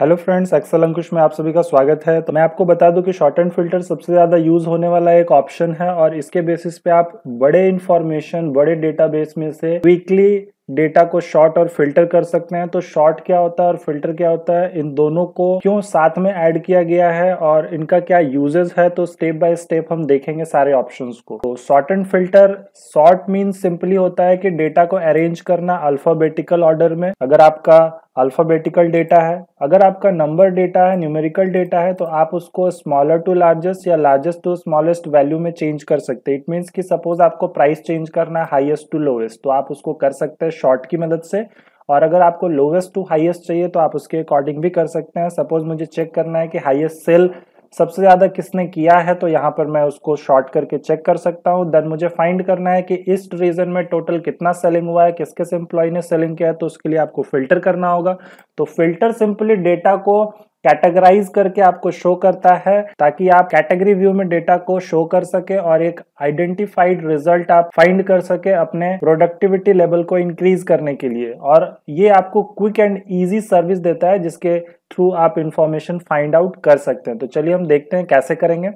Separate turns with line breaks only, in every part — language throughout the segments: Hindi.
हेलो फ्रेंड्स एक्सेल अंकुश में आप सभी का स्वागत है तो मैं आपको बता दूं कि शॉर्ट एंड फिल्टर सबसे ज़्यादा यूज़ होने वाला एक ऑप्शन है और इसके बेसिस पे आप बड़े इन्फॉर्मेशन बड़े डेटाबेस में से वीकली डेटा को शॉर्ट और फिल्टर कर सकते हैं तो शॉर्ट क्या होता है और फिल्टर क्या होता है इन दोनों को क्यों साथ में ऐड किया गया है और इनका क्या यूजेस है तो स्टेप बाय स्टेप हम देखेंगे सारे ऑप्शंस को तो sort and filter sort mean simply होता है कि डेटा को अरेंज करना अल्फाबेटिकल ऑर्डर में अगर आपका अल्फ़ाबेटिकल डेटा है अगर आपका नंबर डेटा है न्यूमेरिकल डेटा है तो आप उसको स्मॉलर टू लार्जेस्ट या लार्जेस्ट टू स्मॉलेस्ट वैल्यू में चेंज कर सकते हैं इट मीन्स कि सपोज आपको प्राइस चेंज करना है हाइएस्ट टू लोवेस्ट तो आप उसको कर सकते हैं शॉर्ट की मदद से और अगर आपको लोवेस्ट टू हाइएस्ट चाहिए तो आप उसके अकॉर्डिंग भी कर सकते हैं सपोज मुझे चेक करना है कि हाइएस्ट सेल सबसे ज़्यादा किसने किया है तो यहाँ पर मैं उसको शॉर्ट करके चेक कर सकता हूँ देन मुझे फाइंड करना है कि इस रीजन में टोटल कितना सेलिंग हुआ है किस किस एम्प्लॉय ने सेलिंग किया है तो उसके लिए आपको फिल्टर करना होगा तो फिल्टर सिंपली डेटा को कैटेगराइज करके आपको शो करता है ताकि आप कैटेगरी व्यू में डेटा को शो कर सके और एक आइडेंटिफाइड रिजल्ट आप फाइंड कर सके अपने प्रोडक्टिविटी लेवल को इंक्रीज करने के लिए और ये आपको क्विक एंड ईजी सर्विस देता है जिसके थ्रू आप इंफॉर्मेशन फाइंड आउट कर सकते हैं तो चलिए हम देखते हैं कैसे करेंगे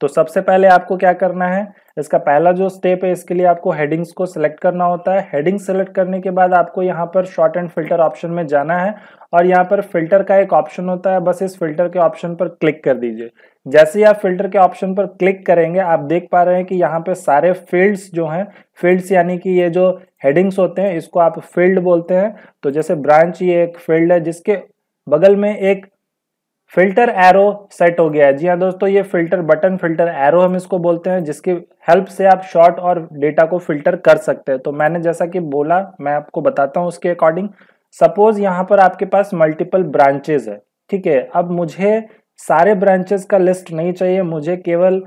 तो सबसे पहले आपको क्या करना है इसका पहला जो स्टेप है इसके लिए आपको हेडिंग्स को सिलेक्ट करना होता है हेडिंग सेलेक्ट करने के बाद आपको यहाँ पर शॉर्ट एंड फिल्टर ऑप्शन में जाना है और यहाँ पर फिल्टर का एक ऑप्शन होता है बस इस फिल्टर के ऑप्शन पर क्लिक कर दीजिए जैसे ही आप फिल्टर के ऑप्शन पर क्लिक करेंगे आप देख पा रहे हैं कि यहाँ पे सारे फील्ड्स जो हैं फील्ड्स यानी कि ये जो हेडिंग्स होते हैं इसको आप फील्ड बोलते हैं तो जैसे ब्रांच ये एक फील्ड है जिसके बगल में एक फिल्टर एरो सेट हो गया है जी हाँ दोस्तों ये फिल्टर बटन फिल्टर एरो हम इसको बोलते हैं जिसकी हेल्प से आप शॉर्ट और डेटा को फिल्टर कर सकते हैं तो मैंने जैसा कि बोला मैं आपको बताता हूँ उसके अकॉर्डिंग सपोज यहाँ पर आपके पास मल्टीपल ब्रांचेज है ठीक है अब मुझे सारे ब्रांचेस का लिस्ट नहीं चाहिए मुझे केवल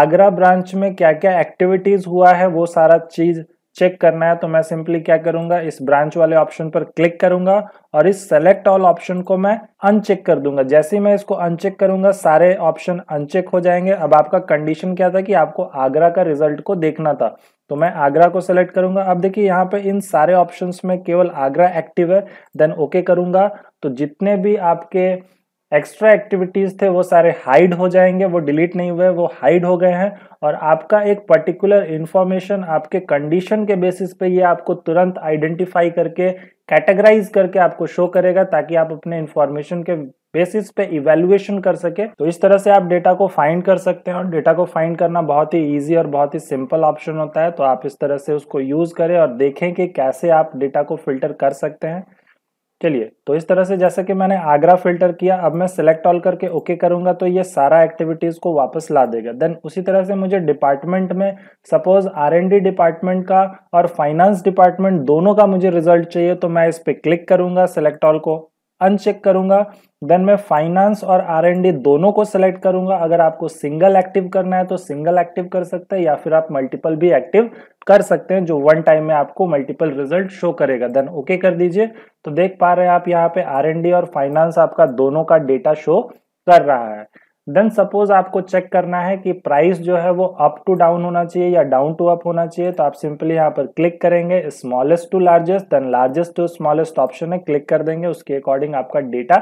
आगरा ब्रांच में क्या क्या एक्टिविटीज़ हुआ है वो सारा चीज़ चेक करना है तो मैं सिंपली क्या करूंगा इस ब्रांच वाले ऑप्शन पर क्लिक करूंगा और इस सेलेक्ट ऑल ऑप्शन को मैं अनचेक कर दूंगा जैसे ही मैं इसको अनचेक करूंगा सारे ऑप्शन अनचेक हो जाएंगे अब आपका कंडीशन क्या था कि आपको आगरा का रिजल्ट को देखना था तो मैं आगरा को सेलेक्ट करूंगा अब देखिए यहाँ पे इन सारे ऑप्शन में केवल आगरा एक्टिव है देन ओके करूंगा तो जितने भी आपके एक्स्ट्रा एक्टिविटीज थे वो सारे हाइड हो जाएंगे वो डिलीट नहीं हुए वो हाइड हो गए हैं और आपका एक पर्टिकुलर इन्फॉर्मेशन आपके कंडीशन के बेसिस पे ये आपको तुरंत आइडेंटिफाई करके कैटेगराइज करके आपको शो करेगा ताकि आप अपने इन्फॉर्मेशन के बेसिस पे इवेल्युएशन कर सके तो इस तरह से आप डेटा को फाइंड कर सकते हैं और डेटा को फाइंड करना बहुत ही इजी और बहुत ही सिंपल ऑप्शन होता है तो आप इस तरह से उसको यूज करें और देखें कि कैसे आप डेटा को फिल्टर कर सकते हैं चलिए तो इस तरह से जैसे कि मैंने आगरा फिल्टर किया अब मैं सिलेक्ट ऑल करके ओके करूंगा तो ये सारा एक्टिविटीज़ को वापस ला देगा देन उसी तरह से मुझे डिपार्टमेंट में सपोज आरएनडी डिपार्टमेंट का और फाइनेंस डिपार्टमेंट दोनों का मुझे रिजल्ट चाहिए तो मैं इस पर क्लिक करूंगा सिलेक्ट ऑल को अनचेक करूंगा देन मैं फाइनेंस और आर एन डी दोनों को सिलेक्ट करूंगा अगर आपको सिंगल एक्टिव करना है तो सिंगल एक्टिव कर सकते हैं या फिर आप मल्टीपल भी एक्टिव कर सकते हैं जो वन टाइम में आपको मल्टीपल रिजल्ट शो करेगा देन ओके okay कर दीजिए तो देख पा रहे हैं आप यहाँ पे आर एन डी और फाइनेंस आपका दोनों का डेटा शो कर रहा है देन सपोज आपको चेक करना है कि प्राइस जो है वो अप टू डाउन होना चाहिए या डाउन टू अप होना चाहिए तो आप सिंपली यहाँ पर क्लिक करेंगे smallest to largest then largest to smallest option है क्लिक कर देंगे उसके अकॉर्डिंग आपका डेटा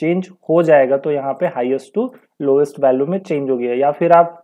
चेंज हो जाएगा तो यहाँ पे हाइएस्ट टू लोएस्ट वैल्यू में चेंज हो गया या फिर आप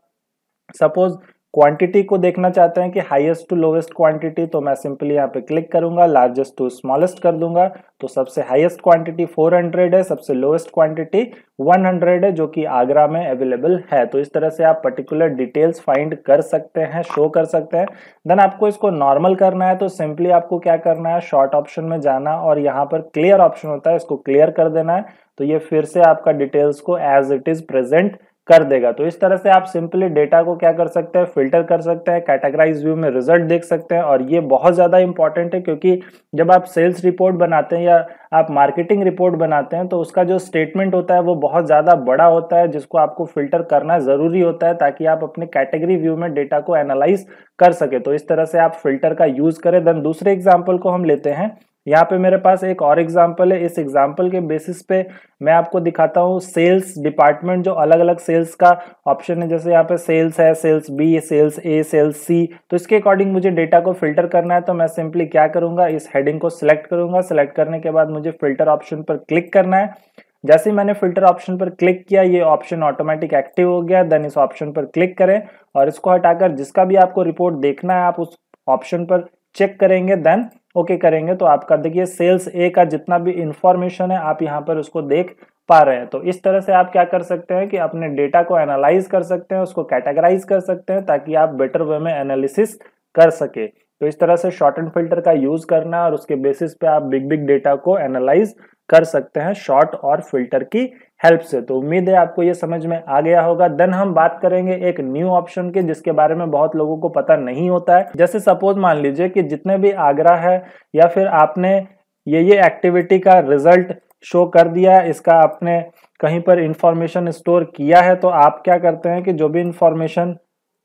सपोज क्वांटिटी को देखना चाहते हैं कि हाईएस्ट टू लोवेस्ट क्वांटिटी तो मैं सिंपली यहाँ पे क्लिक करूंगा लार्जेस्ट टू स्मॉलेस्ट कर दूंगा तो सबसे हाईएस्ट क्वांटिटी 400 है सबसे लोवेस्ट क्वांटिटी 100 है जो कि आगरा में अवेलेबल है तो इस तरह से आप पर्टिकुलर डिटेल्स फाइंड कर सकते हैं शो कर सकते हैं देन आपको इसको नॉर्मल करना है तो सिंपली आपको क्या करना है शॉर्ट ऑप्शन में जाना और यहाँ पर क्लियर ऑप्शन होता है इसको क्लियर कर देना है तो ये फिर से आपका डिटेल्स को एज इट इज प्रेजेंट कर देगा तो इस तरह से आप सिंपली डेटा को क्या कर सकते हैं फिल्टर कर सकते हैं कैटेगराइज व्यू में रिजल्ट देख सकते हैं और ये बहुत ज़्यादा इंपॉर्टेंट है क्योंकि जब आप सेल्स रिपोर्ट बनाते हैं या आप मार्केटिंग रिपोर्ट बनाते हैं तो उसका जो स्टेटमेंट होता है वो बहुत ज़्यादा बड़ा होता है जिसको आपको फिल्टर करना ज़रूरी होता है ताकि आप अपने कैटेगरी व्यू में डेटा को एनालाइज कर सके तो इस तरह से आप फिल्टर का यूज़ करें देन दूसरे एग्जाम्पल को हम लेते हैं यहाँ पे मेरे पास एक और एग्जाम्पल है इस एग्जाम्पल के बेसिस पे मैं आपको दिखाता हूँ सेल्स डिपार्टमेंट जो अलग अलग सेल्स का ऑप्शन है जैसे यहाँ पे सेल्स है cells B cells A cells C तो इसके अकॉर्डिंग मुझे डेटा को फिल्टर करना है तो मैं सिंपली क्या करूँगा इस हेडिंग को सिलेक्ट करूँगा सिलेक्ट करने के बाद मुझे फिल्टर ऑप्शन पर क्लिक करना है जैसे मैंने फिल्टर ऑप्शन पर क्लिक किया ये ऑप्शन ऑटोमेटिक एक्टिव हो गया देन इस ऑप्शन पर क्लिक करें और इसको हटाकर जिसका भी आपको रिपोर्ट देखना है आप उस ऑप्शन पर चेक करेंगे देन ओके okay करेंगे तो आपका देखिए सेल्स ए का जितना भी इंफॉर्मेशन है आप यहाँ पर उसको देख पा रहे हैं तो इस तरह से आप क्या कर सकते हैं कि अपने डेटा को एनालाइज कर सकते हैं उसको कैटेगराइज कर सकते हैं ताकि आप बेटर वे में एनालिसिस कर सके तो इस तरह से शॉर्ट एंड फिल्टर का यूज करना और उसके बेसिस पे आप बिग बिग डेटा को एनालाइज कर सकते हैं शॉर्ट और फिल्टर की हेल्प से तो उम्मीद है आपको ये समझ में आ गया होगा देन हम बात करेंगे एक न्यू ऑप्शन के जिसके बारे में बहुत लोगों को पता नहीं होता है जैसे सपोज मान लीजिए कि जितने भी आगरा है या फिर आपने ये ये एक्टिविटी का रिजल्ट शो कर दिया इसका आपने कहीं पर इंफॉर्मेशन स्टोर किया है तो आप क्या करते हैं कि जो भी इंफॉर्मेशन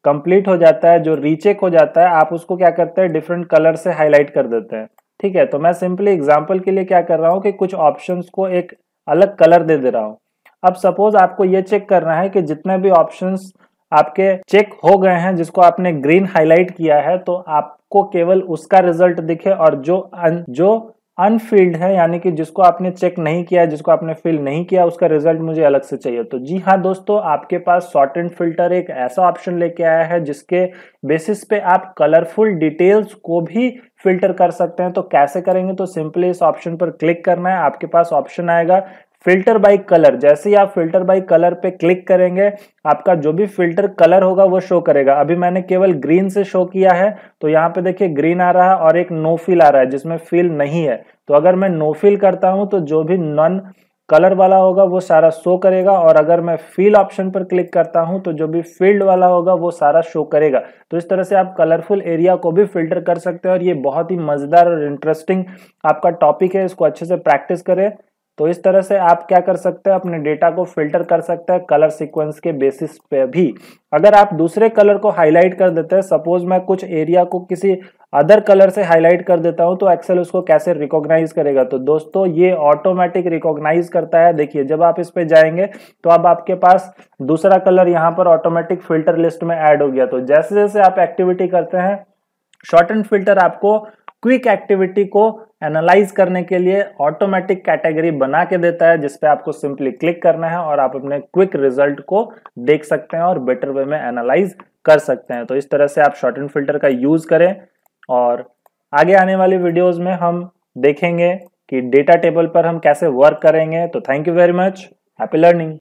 कंप्लीट हो जाता है जो रीचेक हो जाता है आप उसको क्या करते हैं डिफरेंट कलर से हाईलाइट कर देते हैं ठीक है तो मैं सिंपली एग्जाम्पल के लिए क्या कर रहा हूँ कि कुछ ऑप्शंस को एक अलग कलर दे दे रहा हूँ अब सपोज आपको ये चेक करना है कि जितने भी ऑप्शंस आपके चेक हो गए हैं जिसको आपने ग्रीन हाईलाइट किया है तो आपको केवल उसका रिजल्ट दिखे और जो अन, जो अनफील्ड है यानी कि जिसको आपने चेक नहीं किया जिसको आपने फिल नहीं किया उसका रिजल्ट मुझे अलग से चाहिए तो जी हाँ दोस्तों आपके पास शॉर्ट एंड फिल्टर एक ऐसा ऑप्शन लेके आया है जिसके बेसिस पे आप कलरफुल डिटेल्स को भी फिल्टर कर सकते हैं तो कैसे करेंगे तो सिंपली इस ऑप्शन पर क्लिक करना है आपके पास ऑप्शन आएगा फिल्टर बाय कलर जैसे ही आप फिल्टर बाय कलर पे क्लिक करेंगे आपका जो भी फिल्टर कलर होगा वो शो करेगा अभी मैंने केवल ग्रीन से शो किया है तो यहाँ पे देखिए ग्रीन आ रहा है और एक नो फिल आ रहा है जिसमें फिल नहीं है तो अगर मैं नो फिल करता हूँ तो जो भी नॉन कलर वाला होगा वो सारा शो करेगा और अगर मैं फील ऑप्शन पर क्लिक करता हूं तो जो भी फील्ड वाला होगा वो सारा शो करेगा तो इस तरह से आप कलरफुल एरिया को भी फिल्टर कर सकते हैं और ये बहुत ही मज़ेदार और इंटरेस्टिंग आपका टॉपिक है इसको अच्छे से प्रैक्टिस करें तो इस तरह से आप क्या कर सकते हैं अपने डेटा को फिल्टर कर सकते हैं कलर सीक्वेंस के बेसिस पे भी अगर आप दूसरे कलर को हाईलाइट कर देते हैं सपोज मैं कुछ एरिया को किसी अदर कलर से हाईलाइट कर देता हूं तो एक्सेल उसको कैसे रिकॉग्नाइज करेगा तो दोस्तों ये ऑटोमेटिक रिकॉग्नाइज करता है देखिए जब आप इस पे जाएंगे तो अब आपके पास दूसरा कलर यहाँ पर ऑटोमेटिक फिल्टर लिस्ट में एड हो गया तो जैसे जैसे आप एक्टिविटी करते हैं शॉर्ट एंड फिल्टर आपको क्विक एक्टिविटी को एनालाइज करने के लिए ऑटोमेटिक कैटेगरी बना के देता है जिसपे आपको सिंपली क्लिक करना है और आप अपने क्विक रिजल्ट को देख सकते हैं और बेटर वे में एनालाइज कर सकते हैं तो इस तरह से आप शॉर्ट एंड फिल्टर का यूज करें और आगे आने वाली वीडियोज में हम देखेंगे कि डेटा टेबल पर हम कैसे वर्क करेंगे तो thank you very much happy learning